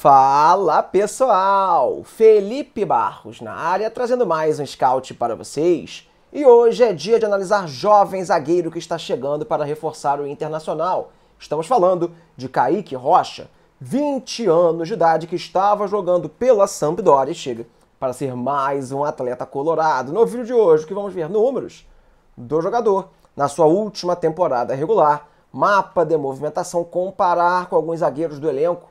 Fala pessoal! Felipe Barros na área trazendo mais um scout para vocês. E hoje é dia de analisar jovem zagueiro que está chegando para reforçar o internacional. Estamos falando de Kaique Rocha, 20 anos de idade, que estava jogando pela Sampdoria e chega para ser mais um atleta colorado. No vídeo de hoje, que vamos ver números do jogador na sua última temporada regular, mapa de movimentação, comparar com alguns zagueiros do elenco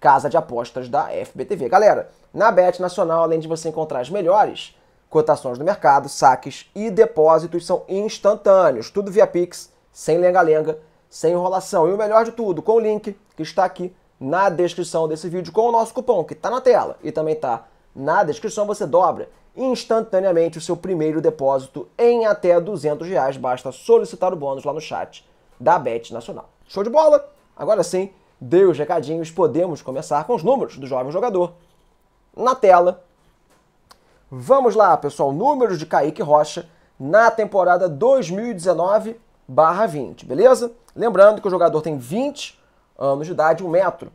casa de apostas da FBTV. Galera, na Bet Nacional, além de você encontrar as melhores cotações do mercado, saques e depósitos são instantâneos, tudo via Pix, sem lenga-lenga, sem enrolação. E o melhor de tudo, com o link que está aqui na descrição desse vídeo, com o nosso cupom que está na tela e também está na descrição, você dobra instantaneamente o seu primeiro depósito em até 200 reais. Basta solicitar o bônus lá no chat da Bet Nacional. Show de bola? Agora sim, Deu os recadinhos, podemos começar com os números do jovem jogador. Na tela. Vamos lá, pessoal. Números de Kaique Rocha na temporada 2019-20, beleza? Lembrando que o jogador tem 20 anos de idade, 1 metro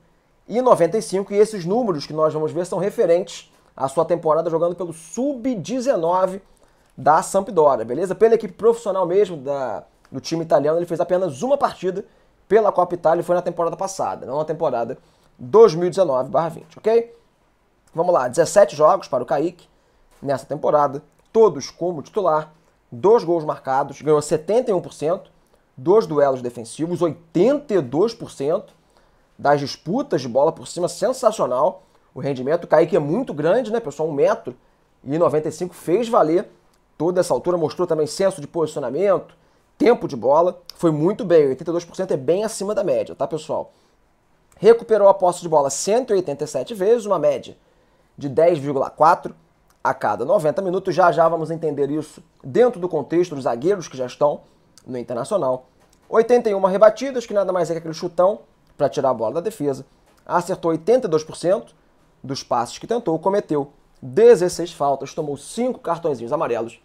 e 95, e esses números que nós vamos ver são referentes à sua temporada jogando pelo Sub-19 da Sampdoria, beleza? Pela equipe profissional mesmo da, do time italiano, ele fez apenas uma partida pela Copa Itália foi na temporada passada, não na temporada 2019-20, ok? Vamos lá, 17 jogos para o Kaique nessa temporada, todos como titular, dois gols marcados, ganhou 71%, dois duelos defensivos, 82% das disputas de bola por cima, sensacional. O rendimento, o Kaique é muito grande, né, pessoal? 1,95m, fez valer toda essa altura, mostrou também senso de posicionamento, Tempo de bola foi muito bem, 82% é bem acima da média, tá pessoal? Recuperou a posse de bola 187 vezes, uma média de 10,4 a cada 90 minutos. Já já vamos entender isso dentro do contexto dos zagueiros que já estão no Internacional. 81 rebatidas, que nada mais é que aquele chutão para tirar a bola da defesa. Acertou 82% dos passes que tentou, cometeu 16 faltas, tomou 5 cartõezinhos amarelos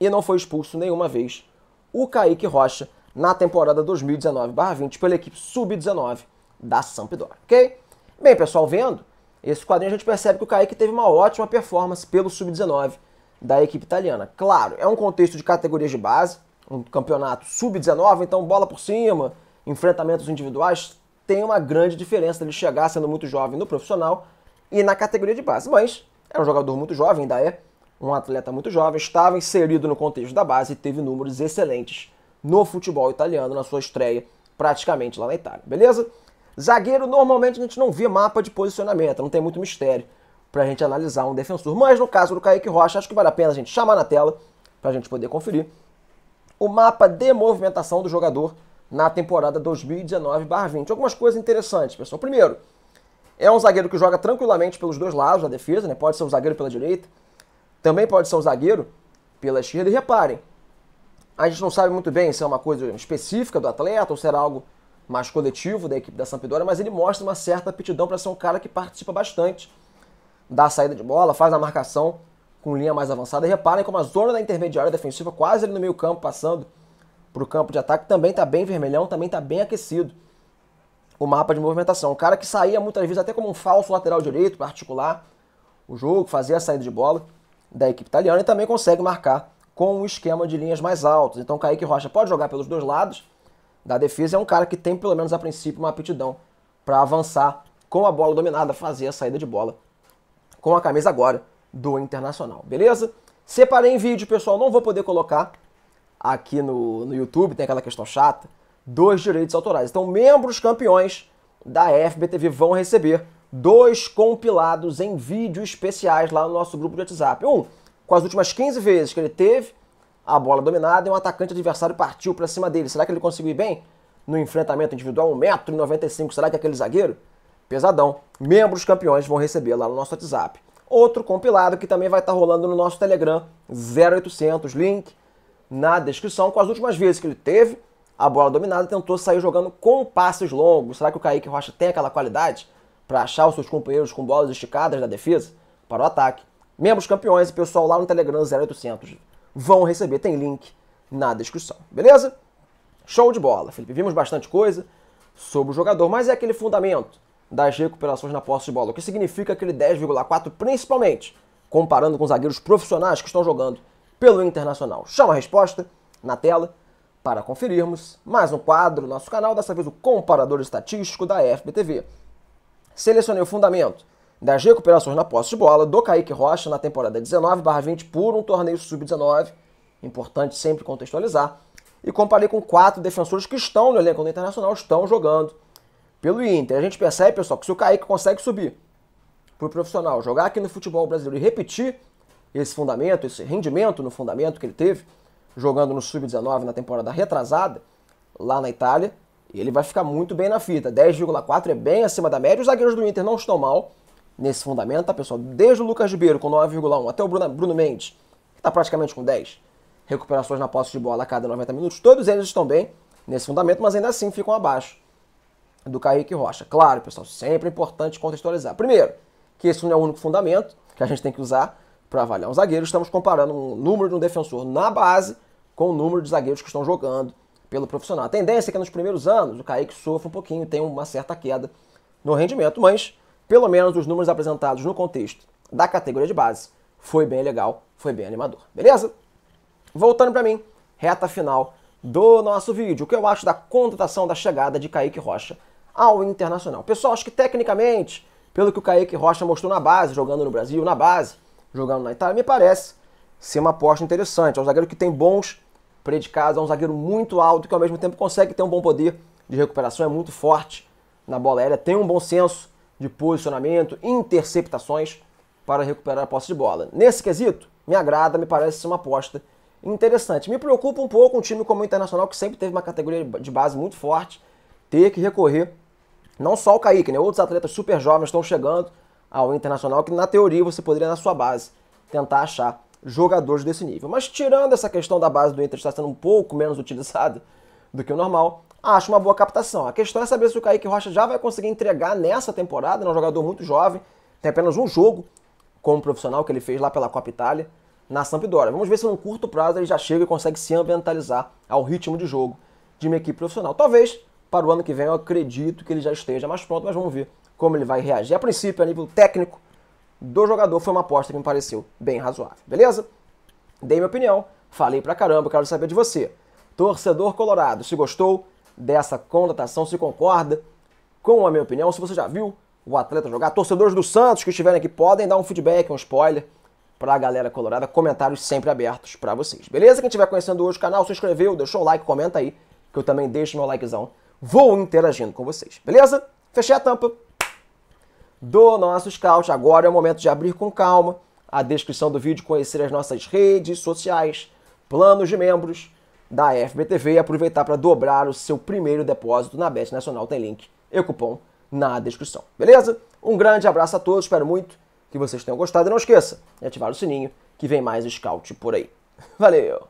e não foi expulso nenhuma vez o Kaique Rocha na temporada 2019-20 pela equipe sub-19 da Sampdoria, ok? Bem, pessoal, vendo esse quadrinho a gente percebe que o Kaique teve uma ótima performance pelo sub-19 da equipe italiana. Claro, é um contexto de categorias de base, um campeonato sub-19, então bola por cima, enfrentamentos individuais, tem uma grande diferença dele chegar sendo muito jovem no profissional e na categoria de base. Mas é um jogador muito jovem, ainda é um atleta muito jovem, estava inserido no contexto da base e teve números excelentes no futebol italiano na sua estreia praticamente lá na Itália, beleza? Zagueiro, normalmente a gente não vê mapa de posicionamento, não tem muito mistério para a gente analisar um defensor. Mas no caso do Kaique Rocha, acho que vale a pena a gente chamar na tela para a gente poder conferir o mapa de movimentação do jogador na temporada 2019-20. Algumas coisas interessantes, pessoal. Primeiro, é um zagueiro que joga tranquilamente pelos dois lados da defesa, né? pode ser um zagueiro pela direita, também pode ser um zagueiro pela esquerda. E reparem, a gente não sabe muito bem se é uma coisa específica do atleta ou se era algo mais coletivo da equipe da Sampdoria, mas ele mostra uma certa aptidão para ser um cara que participa bastante da saída de bola, faz a marcação com linha mais avançada. E reparem como a zona da intermediária defensiva, quase ali no meio campo, passando para o campo de ataque, também está bem vermelhão, também está bem aquecido o mapa de movimentação. Um cara que saía muitas vezes até como um falso lateral direito para articular o jogo, fazer a saída de bola da equipe italiana e também consegue marcar com um esquema de linhas mais altas. Então Kaique Rocha pode jogar pelos dois lados da defesa, é um cara que tem pelo menos a princípio uma aptidão para avançar com a bola dominada, fazer a saída de bola com a camisa agora do Internacional, beleza? Separei em vídeo, pessoal, não vou poder colocar aqui no, no YouTube, tem aquela questão chata, dos direitos autorais. Então membros campeões da FBTV vão receber dois compilados em vídeos especiais lá no nosso grupo de WhatsApp. Um, com as últimas 15 vezes que ele teve a bola dominada e um atacante adversário partiu para cima dele. Será que ele conseguiu ir bem? No enfrentamento individual, 1,95m. Será que é aquele zagueiro? Pesadão. Membros campeões vão receber lá no nosso WhatsApp. Outro compilado que também vai estar tá rolando no nosso Telegram, 0800, link na descrição, com as últimas vezes que ele teve a bola dominada, tentou sair jogando com passes longos. Será que o Kaique Rocha tem aquela qualidade? para achar os seus companheiros com bolas esticadas da defesa para o ataque. Membros campeões e pessoal lá no Telegram 0800 vão receber, tem link na descrição, beleza? Show de bola, Felipe. Vimos bastante coisa sobre o jogador, mas é aquele fundamento das recuperações na posse de bola, o que significa aquele 10,4, principalmente comparando com zagueiros profissionais que estão jogando pelo Internacional. Chama a resposta na tela para conferirmos mais um quadro no nosso canal, dessa vez o Comparador Estatístico da FBTV. Selecionei o fundamento das recuperações na posse de bola do Kaique Rocha na temporada 19-20 por um torneio sub-19, importante sempre contextualizar, e comparei com quatro defensores que estão no elenco do Internacional, estão jogando pelo Inter. A gente percebe, pessoal, que se o Kaique consegue subir para o profissional, jogar aqui no futebol brasileiro e repetir esse fundamento, esse rendimento no fundamento que ele teve, jogando no sub-19 na temporada retrasada, lá na Itália, ele vai ficar muito bem na fita. 10,4 é bem acima da média. Os zagueiros do Inter não estão mal nesse fundamento, tá, pessoal? Desde o Lucas Ribeiro com 9,1 até o Bruno, Bruno Mendes, que está praticamente com 10 recuperações na posse de bola a cada 90 minutos, todos eles estão bem nesse fundamento, mas ainda assim ficam abaixo do Kaique Rocha. Claro, pessoal, sempre é importante contextualizar. Primeiro, que esse não é o único fundamento que a gente tem que usar para avaliar um zagueiro. Estamos comparando o um número de um defensor na base com o número de zagueiros que estão jogando pelo profissional. A tendência é que nos primeiros anos o Kaique sofra um pouquinho, tem uma certa queda no rendimento, mas pelo menos os números apresentados no contexto da categoria de base foi bem legal, foi bem animador. Beleza? Voltando para mim, reta final do nosso vídeo, o que eu acho da contratação da chegada de Kaique Rocha ao Internacional. Pessoal, acho que tecnicamente, pelo que o Kaique Rocha mostrou na base, jogando no Brasil, na base, jogando na Itália, me parece ser uma aposta interessante. É um zagueiro que tem bons predicado, é um zagueiro muito alto que ao mesmo tempo consegue ter um bom poder de recuperação, é muito forte na bola aérea, tem um bom senso de posicionamento, interceptações para recuperar a posse de bola. Nesse quesito, me agrada, me parece ser uma aposta interessante. Me preocupa um pouco um time como o Internacional, que sempre teve uma categoria de base muito forte, ter que recorrer não só ao Kaique, né? outros atletas super jovens estão chegando ao Internacional, que na teoria você poderia, na sua base, tentar achar jogadores desse nível. Mas tirando essa questão da base do Inter estar sendo um pouco menos utilizada do que o normal, acho uma boa captação. A questão é saber se o Kaique Rocha já vai conseguir entregar nessa temporada, é um jogador muito jovem, tem apenas um jogo como profissional que ele fez lá pela Copa Itália, na Sampdoria. Vamos ver se num curto prazo ele já chega e consegue se ambientalizar ao ritmo de jogo de uma equipe profissional. Talvez para o ano que vem eu acredito que ele já esteja mais pronto, mas vamos ver como ele vai reagir. A princípio, a nível técnico, do jogador foi uma aposta que me pareceu bem razoável, beleza? Dei minha opinião, falei pra caramba, quero saber de você. Torcedor colorado, se gostou dessa contratação, se concorda com a minha opinião, se você já viu o atleta jogar, torcedores do Santos que estiverem aqui podem dar um feedback, um spoiler pra galera colorada, comentários sempre abertos para vocês. Beleza? Quem estiver conhecendo hoje o canal, se inscreveu, deixou o like, comenta aí, que eu também deixo meu likezão. Vou interagindo com vocês, beleza? Fechei a tampa, do nosso Scout. Agora é o momento de abrir com calma a descrição do vídeo, conhecer as nossas redes sociais, planos de membros da FBTV e aproveitar para dobrar o seu primeiro depósito na Bet Nacional. Tem link e cupom na descrição. Beleza? Um grande abraço a todos, espero muito que vocês tenham gostado. E não esqueça de ativar o sininho que vem mais Scout por aí. Valeu!